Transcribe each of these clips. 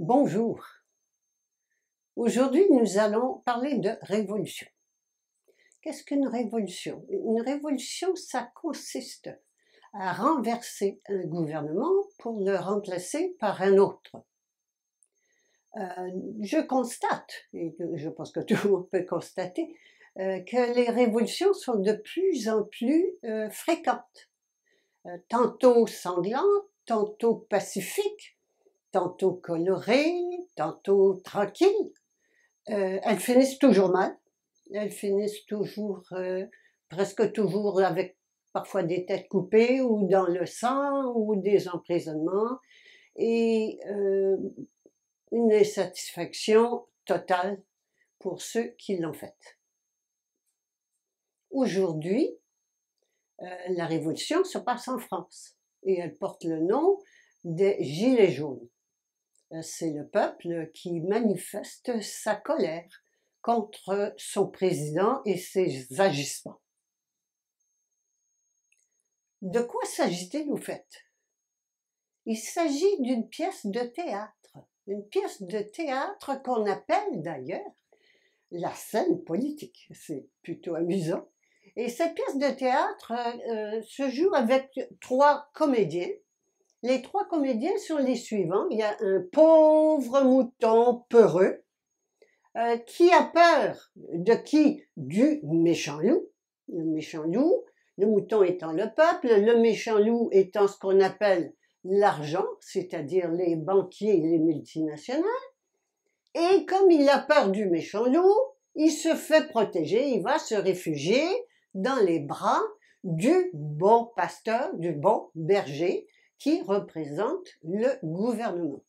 Bonjour. Aujourd'hui, nous allons parler de révolution. Qu'est-ce qu'une révolution Une révolution, ça consiste à renverser un gouvernement pour le remplacer par un autre. Euh, je constate, et je pense que tout le monde peut constater, euh, que les révolutions sont de plus en plus euh, fréquentes, tantôt sanglantes, tantôt pacifiques, tantôt colorées, tantôt tranquilles, euh, elles finissent toujours mal. Elles finissent toujours, euh, presque toujours avec parfois des têtes coupées ou dans le sang ou des emprisonnements et euh, une insatisfaction totale pour ceux qui l'ont faite. Aujourd'hui, la révolution se passe en France et elle porte le nom des Gilets jaunes. Euh, c'est le peuple qui manifeste sa colère contre son président et ses agissements. De quoi s'agit-il au fait Il s'agit d'une pièce de théâtre, une pièce de théâtre qu'on appelle d'ailleurs la scène politique. C'est plutôt amusant. Et cette pièce de théâtre euh, euh, se joue avec trois comédiens les trois comédiens sont les suivants. Il y a un pauvre mouton peureux euh, qui a peur de qui Du méchant loup. Le méchant loup, le mouton étant le peuple, le méchant loup étant ce qu'on appelle l'argent, c'est-à-dire les banquiers et les multinationales. Et comme il a peur du méchant loup, il se fait protéger, il va se réfugier dans les bras du bon pasteur, du bon berger, qui représente le gouvernement.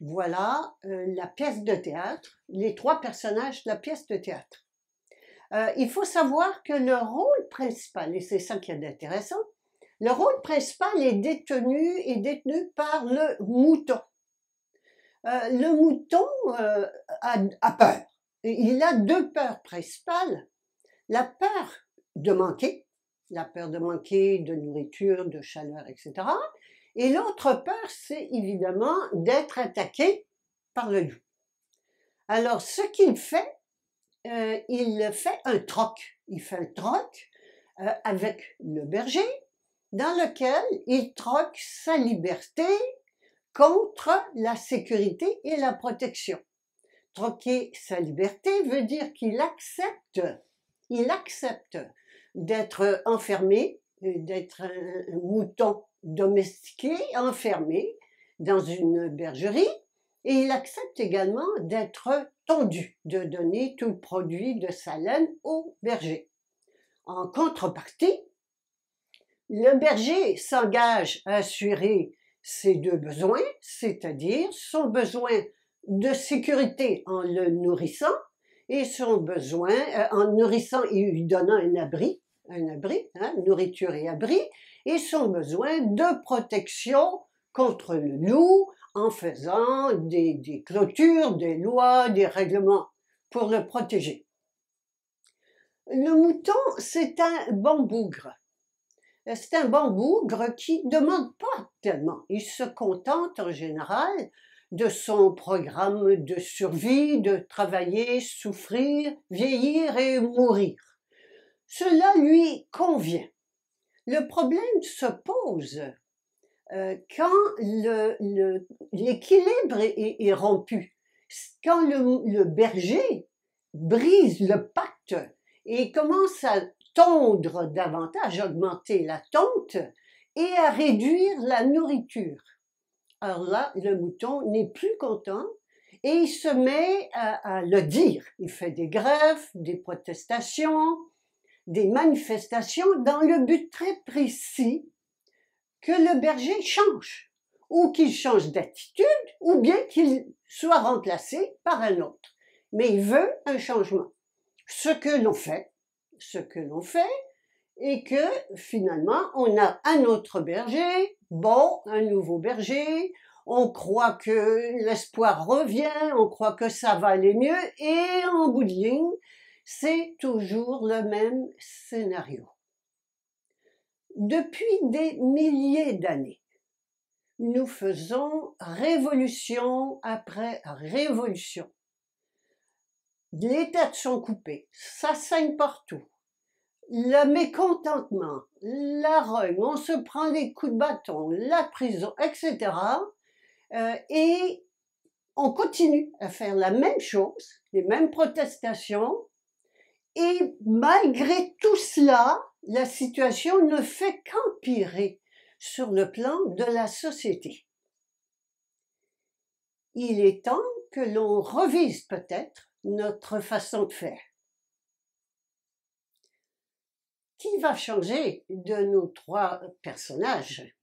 Voilà euh, la pièce de théâtre, les trois personnages de la pièce de théâtre. Euh, il faut savoir que le rôle principal, et c'est ça qui est intéressant, le rôle principal est détenu et détenu par le mouton. Euh, le mouton a, peur. Il a deux peurs principales. La peur de manquer, la peur de manquer de nourriture, de chaleur, etc. Et l'autre peur, c'est évidemment d'être attaqué par le loup. Alors, ce qu'il fait, euh, il fait un troc. Il fait un troc euh, avec le berger, dans lequel il troque sa liberté contre la sécurité et la protection. Troquer sa liberté veut dire qu'il accepte, il accepte d'être enfermé, euh, d'être un mouton domestiqué, enfermé dans une bergerie et il accepte également d'être tendu, de donner tout produit de sa laine au berger. En contrepartie, le berger s'engage à assurer ses deux besoins, c'est-à-dire son besoin de sécurité en le nourrissant et son besoin euh, en nourrissant et lui donnant un abri, un abri, hein, nourriture et abri, et son besoin de protection contre le loup en faisant des, des clôtures, des lois, des règlements pour le protéger. Le mouton, c'est un bon bougre. C'est un bon bougre qui ne demande pas tellement. Il se contente en général de son programme de survie, de travailler, souffrir, vieillir et mourir. Cela lui convient. Le problème se pose euh, quand l'équilibre est, rompu, quand le, berger brise le pacte et commence à tondre davantage, augmenter la tonte et à réduire la nourriture. Alors là, le mouton n'est plus content et il se met à, le dire. Il fait des greffes, des protestations, des manifestations dans le but très précis que le berger change, ou qu'il change d'attitude, ou bien qu'il soit remplacé par un autre. Mais il veut un changement. Ce que l'on fait, ce que l'on fait, et que finalement on a un autre berger, bon, un nouveau berger, on croit que l'espoir revient, on croit que ça va aller mieux, et en bout de c'est toujours le même scénario. Depuis des milliers d'années, nous faisons révolution après révolution. Les têtes sont coupées, ça saigne partout. Le mécontentement, la rogne, on se prend les coups de bâton, la prison, etc. Euh, et on continue à faire la même chose, les mêmes protestations, et malgré tout cela, la situation ne fait qu'empirer sur le plan de la société. Il est temps que l'on revise peut-être notre façon de faire. Qui va changer de nos trois personnages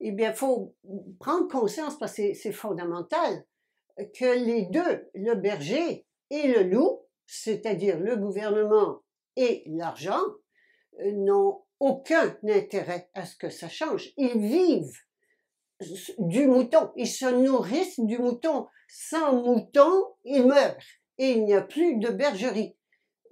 Eh bien, il faut prendre conscience, parce que c'est fondamental, que les deux, le berger et le loup, c'est-à-dire le gouvernement et l'argent, euh, n'ont aucun intérêt à ce que ça change. Ils vivent du mouton, ils se nourrissent du mouton. Sans mouton, ils meurent et il n'y a plus de bergerie.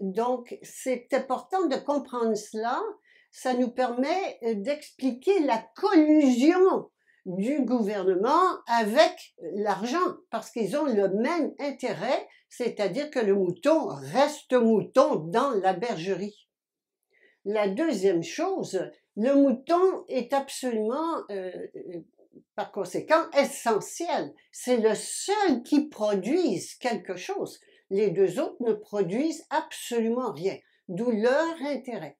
Donc c'est important de comprendre cela. Ça nous permet euh, d'expliquer la collusion du gouvernement avec l'argent, parce qu'ils ont le même intérêt, c'est-à-dire que le mouton reste mouton dans la bergerie. La deuxième chose, le mouton est absolument, euh, euh, par conséquent, essentiel. C'est le seul qui produise quelque chose. Les deux autres ne produisent absolument rien, d'où leur intérêt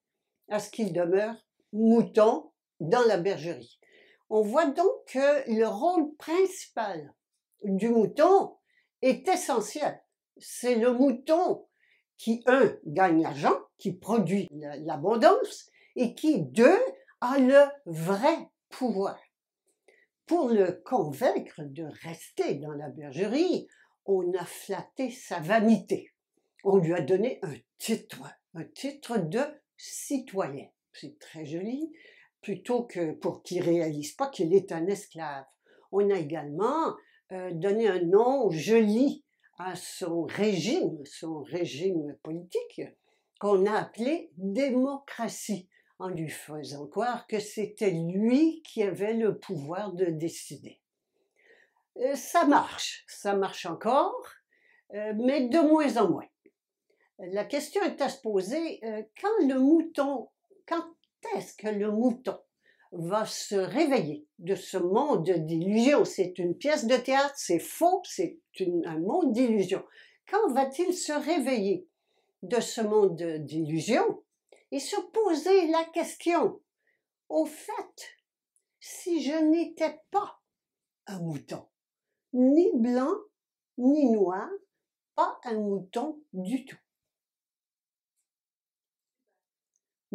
à ce qu'il demeure mouton dans la bergerie. On voit donc que le rôle principal du mouton est essentiel. C'est le mouton qui, un, gagne l'argent, qui produit l'abondance, et qui, deux, a le vrai pouvoir. Pour le convaincre de rester dans la bergerie, on a flatté sa vanité. On lui a donné un titre, un titre de citoyen. C'est très joli, plutôt que pour qu'il réalise pas qu'il est un esclave. On a également euh, donné un nom joli à son régime, son régime politique, qu'on a appelé démocratie, en lui faisant croire que c'était lui qui avait le pouvoir de décider. Euh, ça marche, ça marche encore, euh, mais de moins en moins. La question est à se poser, quand le mouton, quand est-ce que le mouton va se réveiller de ce monde d'illusion. C'est une pièce de théâtre, c'est faux, c'est un monde d'illusion. Quand va-t-il se réveiller de ce monde d'illusion et se poser la question, au fait, si je n'étais pas un mouton, ni blanc, ni noir, pas un mouton du tout.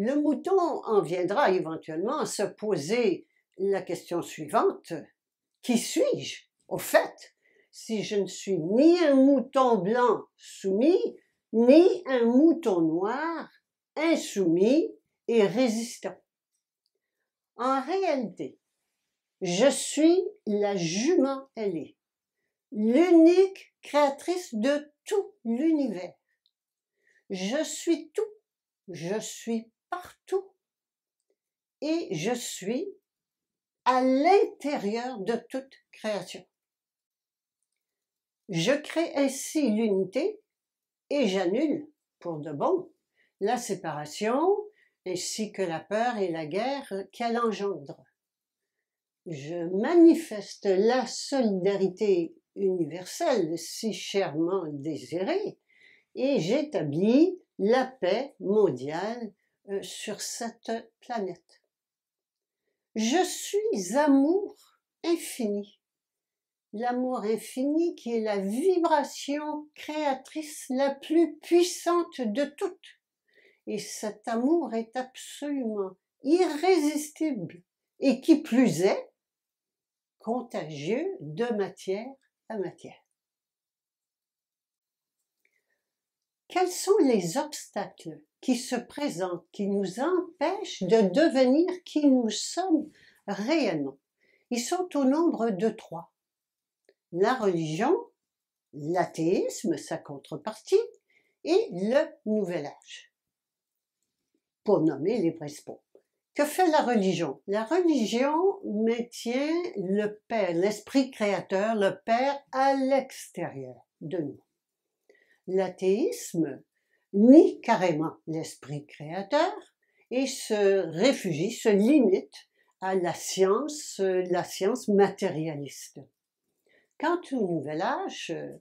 Le mouton en viendra éventuellement à se poser la question suivante, qui suis-je au fait si je ne suis ni un mouton blanc soumis, ni un mouton noir insoumis et résistant En réalité, je suis la jument est, l'unique créatrice de tout l'univers. Je suis tout, je suis partout. Et je suis à l'intérieur de toute création. Je crée ainsi l'unité et j'annule, pour de bon, la séparation ainsi que la peur et la guerre qu'elle engendre. Je manifeste la solidarité universelle si chèrement désirée et j'établis la paix mondiale euh, sur cette planète. Je suis amour infini. L'amour infini qui est la vibration créatrice la plus puissante de toutes. Et cet amour est absolument irrésistible et qui plus est contagieux de matière à matière. Quels sont les obstacles qui se présentent, qui nous empêchent de devenir qui nous sommes réellement. Ils sont au nombre de trois. La religion, l'athéisme, sa contrepartie, et le nouvel âge, pour nommer les principaux. Que fait la religion La religion maintient le Père, l'Esprit créateur, le Père à l'extérieur de nous. L'athéisme ni carrément l'esprit créateur et se réfugie, se limite à la science, euh, la science matérialiste. Quant au Nouvel Âge, euh,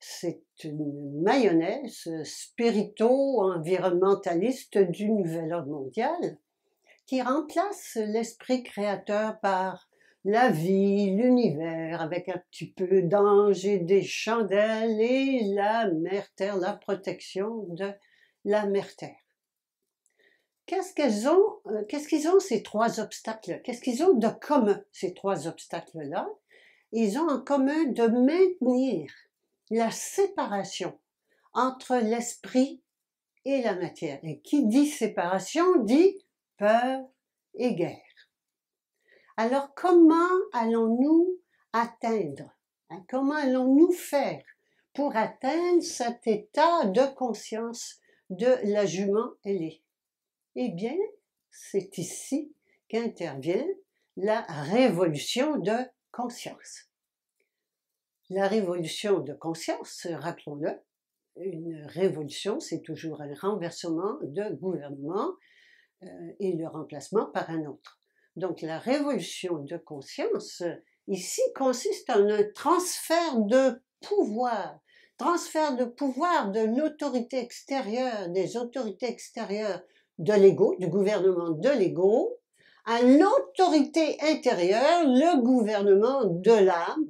c'est une mayonnaise spirito-environnementaliste du Nouvel Ordre mondial qui remplace l'esprit créateur par la vie, l'univers, avec un petit peu d'ange et des chandelles et la mer terre, la protection de la mer terre. Qu'est-ce ont, euh, qu'est-ce qu'ils ont ces trois obstacles? Qu'est-ce qu'ils ont de commun, ces trois obstacles-là? Ils ont en commun de maintenir la séparation entre l'esprit et la matière. Et qui dit séparation dit peur et guerre. Alors comment allons-nous atteindre hein, Comment allons-nous faire pour atteindre cet état de conscience de la jument ailée Eh bien, c'est ici qu'intervient la révolution de conscience. La révolution de conscience, rappelons-le, une révolution, c'est toujours un renversement de gouvernement euh, et le remplacement par un autre. Donc la révolution de conscience, ici, consiste en un transfert de pouvoir, transfert de pouvoir de l'autorité extérieure, des autorités extérieures de l'ego, du gouvernement de l'ego, à l'autorité intérieure, le gouvernement de l'âme,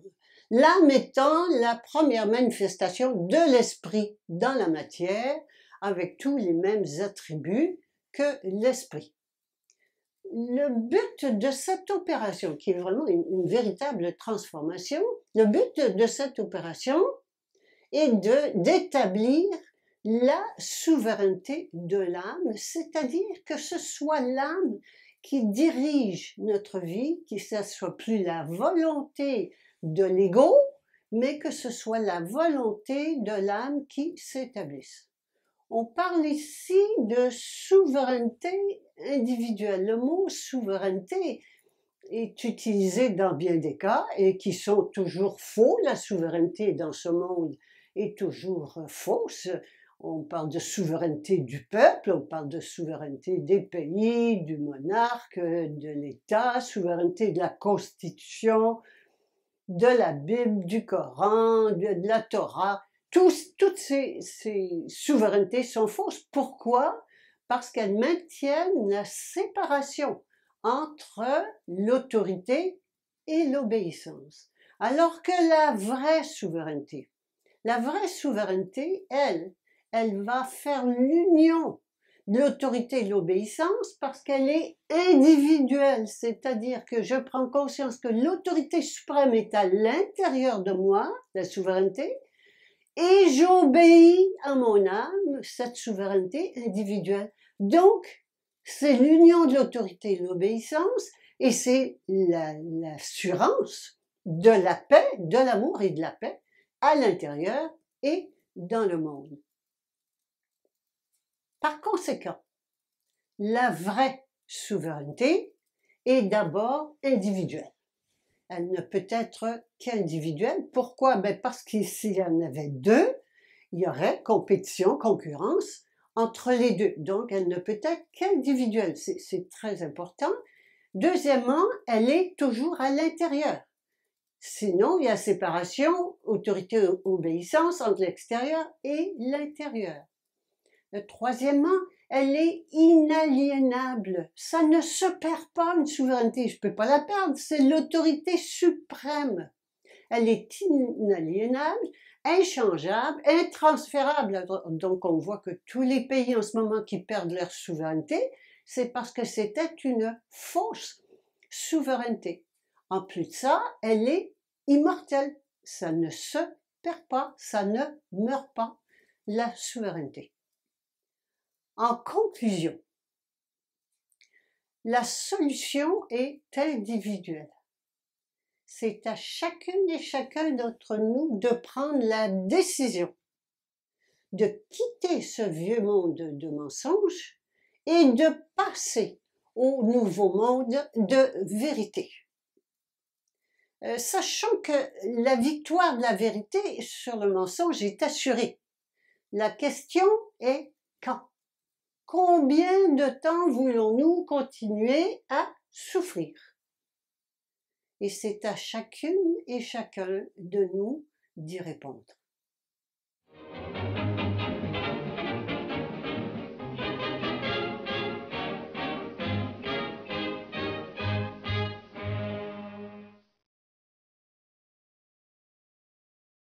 l'âme étant la première manifestation de l'esprit dans la matière, avec tous les mêmes attributs que l'esprit le but de cette opération, qui est vraiment une, véritable transformation, le but de cette opération est de, d'établir la souveraineté de l'âme, c'est-à-dire que ce soit l'âme qui dirige notre vie, que ce soit plus la volonté de l'ego, mais que ce soit la volonté de l'âme qui s'établisse. On parle ici de souveraineté individuelle. Le mot souveraineté est utilisé dans bien des cas et qui sont toujours faux. La souveraineté dans ce monde est toujours fausse. On parle de souveraineté du peuple, on parle de souveraineté des pays, du monarque, de l'État, souveraineté de la Constitution, de la Bible, du Coran, de, la Torah toutes ces, souverainetés sont fausses. Pourquoi Parce qu'elles maintiennent la séparation entre l'autorité et l'obéissance. Alors que la vraie souveraineté, la vraie souveraineté, elle, elle va faire l'union de l'autorité et de l'obéissance parce qu'elle est individuelle, c'est-à-dire que je prends conscience que l'autorité suprême est à l'intérieur de moi, la souveraineté, et j'obéis à mon âme cette souveraineté individuelle. Donc, c'est l'union de l'autorité et de l'obéissance et c'est l'assurance de la paix, de l'amour et de la paix à l'intérieur et dans le monde. Par conséquent, la vraie souveraineté est d'abord individuelle elle ne peut être qu'individuelle. Pourquoi? Ben, parce que s'il y en avait deux, il y aurait compétition, concurrence entre les deux. Donc, elle ne peut être qu'individuelle. C'est très important. Deuxièmement, elle est toujours à l'intérieur. Sinon, il y a séparation, autorité, obéissance entre l'extérieur et l'intérieur. Euh, troisièmement, elle est inaliénable. Ça ne se perd pas une souveraineté. Je ne peux pas la perdre. C'est l'autorité suprême. Elle est inaliénable, inchangeable, intransférable. Donc on voit que tous les pays en ce moment qui perdent leur souveraineté, c'est parce que c'était une fausse souveraineté. En plus de ça, elle est immortelle. Ça ne se perd pas, ça ne meurt pas, la souveraineté. En conclusion, la solution est individuelle. C'est à chacune et chacun d'entre nous de prendre la décision de quitter ce vieux monde de mensonges et de passer au nouveau monde de vérité. Euh, sachant que la victoire de la vérité sur le mensonge est assurée. La question est quand Combien de temps voulons-nous continuer à souffrir Et c'est à chacune et chacun de nous d'y répondre.